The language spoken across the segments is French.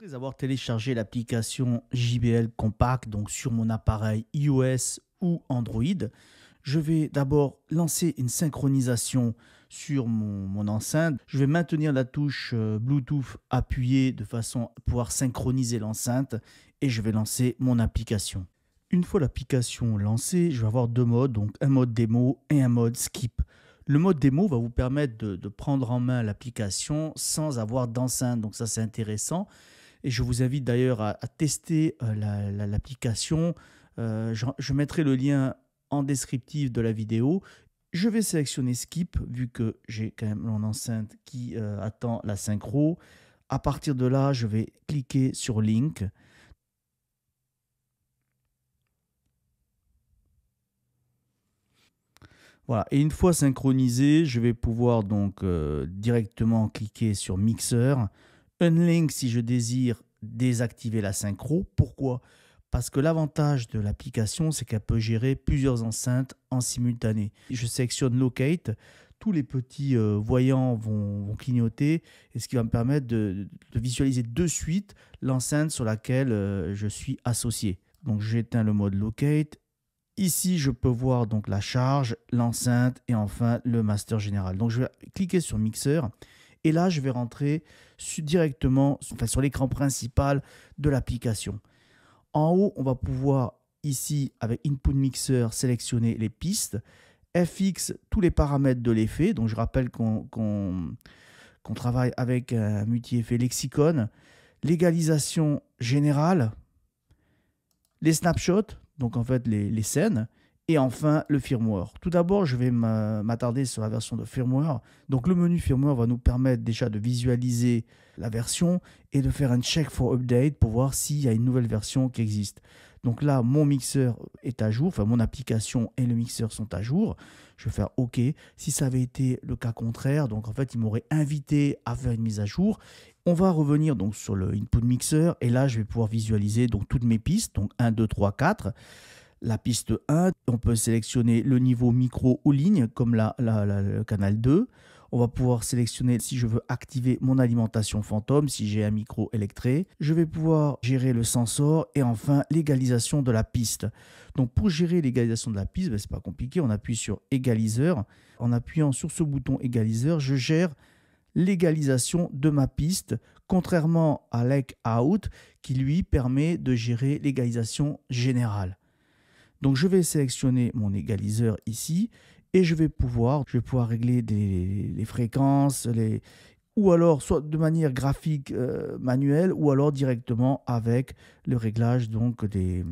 Après avoir téléchargé l'application JBL Compact donc sur mon appareil iOS ou Android, je vais d'abord lancer une synchronisation sur mon, enceinte. Je vais maintenir la touche euh, Bluetooth appuyée de façon à pouvoir synchroniser l'enceinte et je vais lancer mon application. Une fois l'application lancée, je vais avoir deux modes, donc un mode démo et un mode skip. Le mode démo va vous permettre de, de prendre en main l'application sans avoir d'enceinte, donc ça c'est intéressant. Et je vous invite d'ailleurs à, tester euh, l'application. Euh, je, mettrai le lien en descriptif de la vidéo. Je vais sélectionner Skip, vu que j'ai quand même mon enceinte qui euh, attend la synchro. À partir de là, je vais cliquer sur Link. Voilà, et une fois synchronisé, je vais pouvoir donc directement cliquer sur Mixer. Unlink si je désire désactiver la synchro. Pourquoi Parce que l'avantage de l'application, c'est qu'elle peut gérer plusieurs enceintes en simultané. Je sélectionne Locate, tous les petits euh, voyants vont, clignoter, et ce qui va me permettre de, visualiser de suite l'enceinte sur laquelle euh, je suis associé. Donc j'éteins le mode Locate. Ici, je peux voir donc la charge, l'enceinte et enfin le master général. Donc je vais cliquer sur Mixer et là, je vais rentrer directement sur l'écran principal de l'application. En haut, on va pouvoir ici, avec Input Mixer, sélectionner les pistes. FX, tous les paramètres de l'effet. Donc, je rappelle qu'on travaille avec un multi-effet lexicon. Légalisation générale. Les snapshots, donc en fait les scènes et enfin le firmware. Tout d'abord, je vais m'attarder sur la version de firmware. Donc le menu firmware va nous permettre déjà de visualiser la version et de faire un check for update pour voir s'il y a une nouvelle version qui existe. Donc là, mon mixeur est à jour, enfin mon application et le mixeur sont à jour. Je vais faire OK. Si ça avait été le cas contraire, donc en fait, il m'aurait invité à faire une mise à jour. On va revenir donc sur le input mixeur et là, je vais pouvoir visualiser donc toutes mes pistes, donc 1, 2, 3, 4 la piste 1. On peut sélectionner le niveau micro ou ligne, comme la, le canal 2. On va pouvoir sélectionner si je veux activer mon alimentation fantôme, si j'ai un micro électré. Je vais pouvoir gérer le sensor et enfin l'égalisation de la piste. Donc pour gérer l'égalisation de la piste, ben, c'est pas compliqué. On appuie sur égaliseur. En appuyant sur ce bouton égaliseur, je gère l'égalisation de ma piste, contrairement à l'EC Out qui lui permet de gérer l'égalisation générale. Donc je vais sélectionner mon égaliseur ici et je vais pouvoir, je vais pouvoir régler les fréquences, les, ou alors soit de manière graphique euh, manuelle, ou alors directement avec le réglage donc des,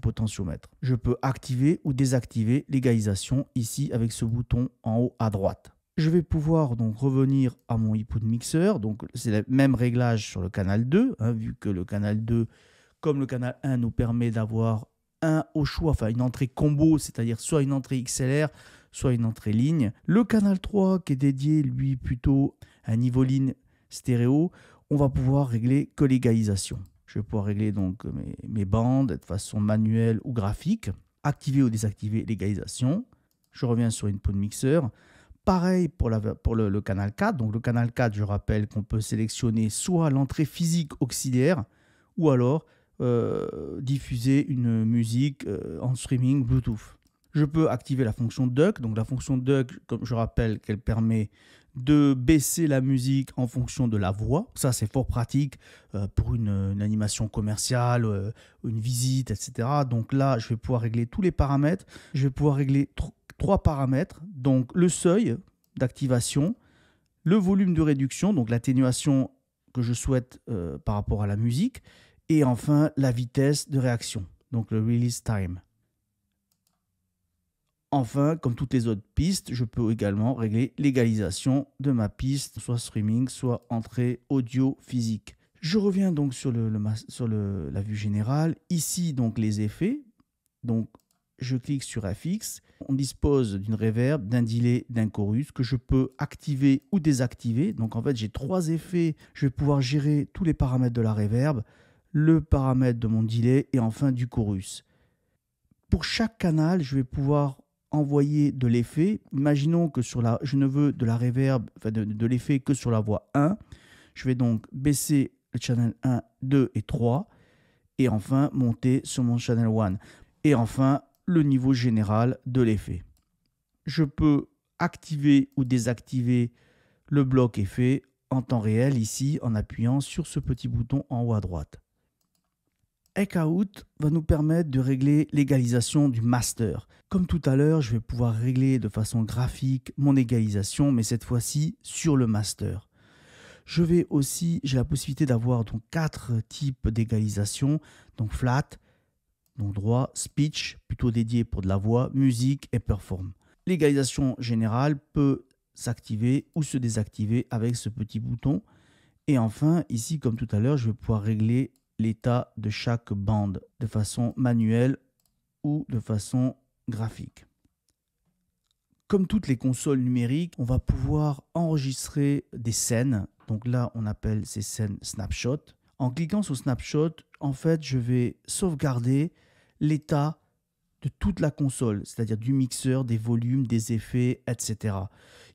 potentiomètres. Je peux activer ou désactiver l'égalisation ici avec ce bouton en haut à droite. Je vais pouvoir donc revenir à mon input mixer, donc c'est le même réglage sur le canal 2, hein, vu que le canal 2 comme le canal 1 nous permet d'avoir un au choix, enfin une entrée combo, c'est-à-dire soit une entrée XLR, soit une entrée ligne. Le canal 3 qui est dédié lui plutôt à un niveau ligne stéréo, on va pouvoir régler que l'égalisation Je vais pouvoir régler donc mes, bandes de façon manuelle ou graphique, activer ou désactiver l'égalisation. Je reviens sur une de mixeur. Pareil pour, la, pour le, le, canal 4. Donc le canal 4, je rappelle qu'on peut sélectionner soit l'entrée physique auxiliaire ou alors euh, diffuser une musique euh, en streaming Bluetooth. Je peux activer la fonction duck. Donc la fonction duck, comme je rappelle, qu'elle permet de baisser la musique en fonction de la voix. Ça, c'est fort pratique euh, pour une, animation commerciale, une visite, etc. Donc là, je vais pouvoir régler tous les paramètres. Je vais pouvoir régler trois paramètres. Donc le seuil d'activation, le volume de réduction, donc l'atténuation que je souhaite par rapport à la musique, et enfin, la vitesse de réaction, donc le release time. Enfin, comme toutes les autres pistes, je peux également régler l'égalisation de ma piste, soit streaming, soit entrée audio physique. Je reviens donc sur, le, sur la vue générale. Ici, donc les effets. Donc, je clique sur FX. On dispose d'une reverb, d'un delay, d'un chorus que je peux activer ou désactiver. Donc, en fait, j'ai trois effets. Je vais pouvoir gérer tous les paramètres de la reverb le paramètre de mon delay et enfin du chorus. Pour chaque canal, je vais pouvoir envoyer de l'effet. Imaginons que sur la, je ne veux de la reverb, de, de l'effet que sur la voix 1. Je vais donc baisser le channel 1, 2 et 3 et enfin monter sur mon channel 1. Et enfin le niveau général de l'effet. Je peux activer ou désactiver le bloc effet en temps réel ici en appuyant sur ce petit bouton en haut à droite. Echout va nous permettre de régler l'égalisation du master. Comme tout à l'heure, je vais pouvoir régler de façon graphique mon égalisation, mais cette fois-ci sur le master. Je vais aussi, j'ai la possibilité d'avoir donc quatre types d'égalisation, donc flat, droit, speech, plutôt dédié pour de la voix, musique et perform. L'égalisation générale peut s'activer ou se désactiver avec ce petit bouton. Et enfin, ici, comme tout à l'heure, je vais pouvoir régler l'état de chaque bande de façon manuelle ou de façon graphique. Comme toutes les consoles numériques, on va pouvoir enregistrer des scènes. Donc là, on appelle ces scènes snapshot. En cliquant sur snapshot, en fait, je vais sauvegarder l'état de toute la console, c'est-à-dire du mixeur, des volumes, des effets, etc.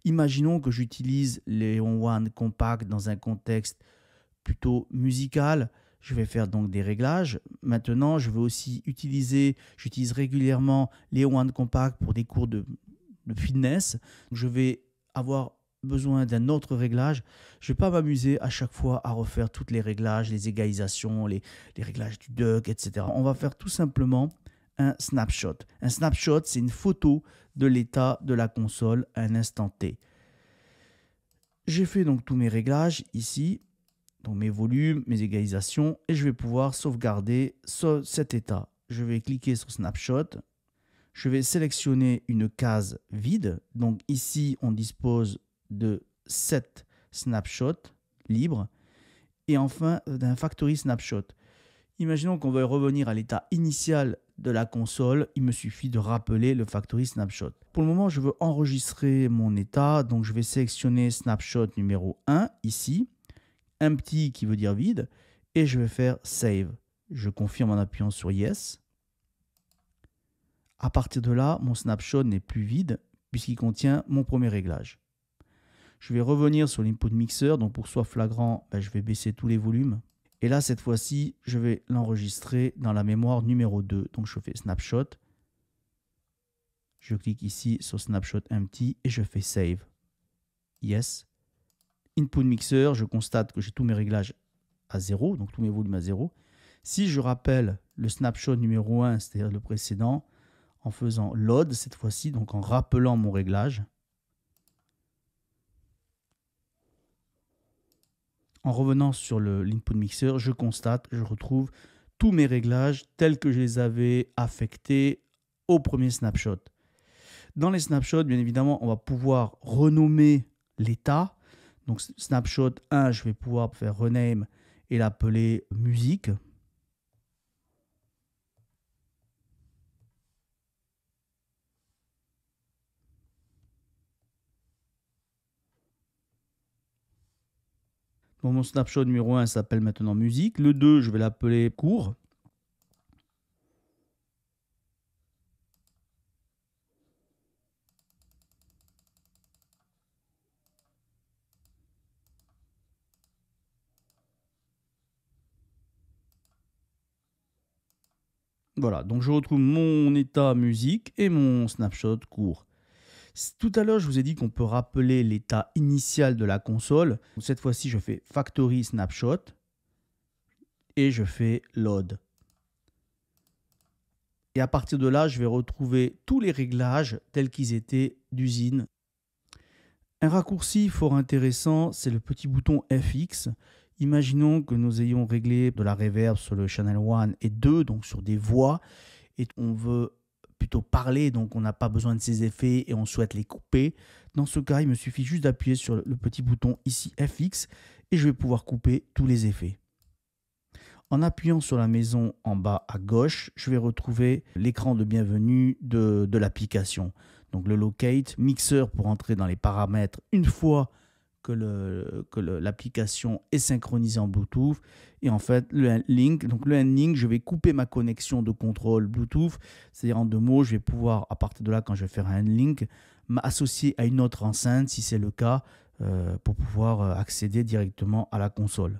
Imaginons que j'utilise les One Compact dans un contexte plutôt musical je vais faire donc des réglages. Maintenant, je vais aussi utiliser, j'utilise régulièrement les One Compact pour des cours de, fitness. Je vais avoir besoin d'un autre réglage. Je ne vais pas m'amuser à chaque fois à refaire tous les réglages, les égalisations, les, les réglages du duck, etc. On va faire tout simplement un snapshot. Un snapshot, c'est une photo de l'état de la console à un instant T. J'ai fait donc tous mes réglages ici donc mes volumes, mes égalisations, et je vais pouvoir sauvegarder cet état. Je vais cliquer sur Snapshot, je vais sélectionner une case vide. Donc ici, on dispose de 7 snapshots libres, et enfin d'un factory snapshot. Imaginons qu'on veuille revenir à l'état initial de la console, il me suffit de rappeler le factory snapshot. Pour le moment, je veux enregistrer mon état, donc je vais sélectionner snapshot numéro 1 ici. Empty qui veut dire vide, et je vais faire save. Je confirme en appuyant sur yes. À partir de là, mon snapshot n'est plus vide puisqu'il contient mon premier réglage. Je vais revenir sur l'input mixer, donc pour soi flagrant, ben, je vais baisser tous les volumes. Et là, cette fois-ci, je vais l'enregistrer dans la mémoire numéro 2. Donc je fais snapshot. Je clique ici sur snapshot empty et je fais save. Yes input mixer, je constate que j'ai tous mes réglages à zéro, donc tous mes volumes à 0. Si je rappelle le snapshot numéro 1, c'est-à-dire le précédent, en faisant load cette fois-ci, donc en rappelant mon réglage, en revenant sur l'input mixer, je constate, je retrouve tous mes réglages tels que je les avais affectés au premier snapshot. Dans les snapshots, bien évidemment, on va pouvoir renommer l'état, donc snapshot 1, je vais pouvoir faire rename et l'appeler musique. Donc mon snapshot numéro 1 s'appelle maintenant musique. Le 2, je vais l'appeler cours. Voilà, donc je retrouve mon état musique et mon snapshot court. Tout à l'heure, je vous ai dit qu'on peut rappeler l'état initial de la console. Cette fois-ci, je fais Factory Snapshot et je fais Load. Et à partir de là, je vais retrouver tous les réglages tels qu'ils étaient d'usine. Un raccourci fort intéressant, c'est le petit bouton FX Imaginons que nous ayons réglé de la reverb sur le channel 1 et 2, donc sur des voix, et on veut plutôt parler, donc on n'a pas besoin de ces effets et on souhaite les couper. Dans ce cas, il me suffit juste d'appuyer sur le petit bouton ici FX et je vais pouvoir couper tous les effets. En appuyant sur la maison en bas à gauche, je vais retrouver l'écran de bienvenue de, de l'application. Donc le locate, Mixer pour entrer dans les paramètres une fois que, le, l'application est synchronisée en Bluetooth. Et en fait, le link donc le je vais couper ma connexion de contrôle Bluetooth. C'est-à-dire en deux mots, je vais pouvoir, à partir de là, quand je vais faire un link, m'associer à une autre enceinte, si c'est le cas, euh, pour pouvoir euh, accéder directement à la console.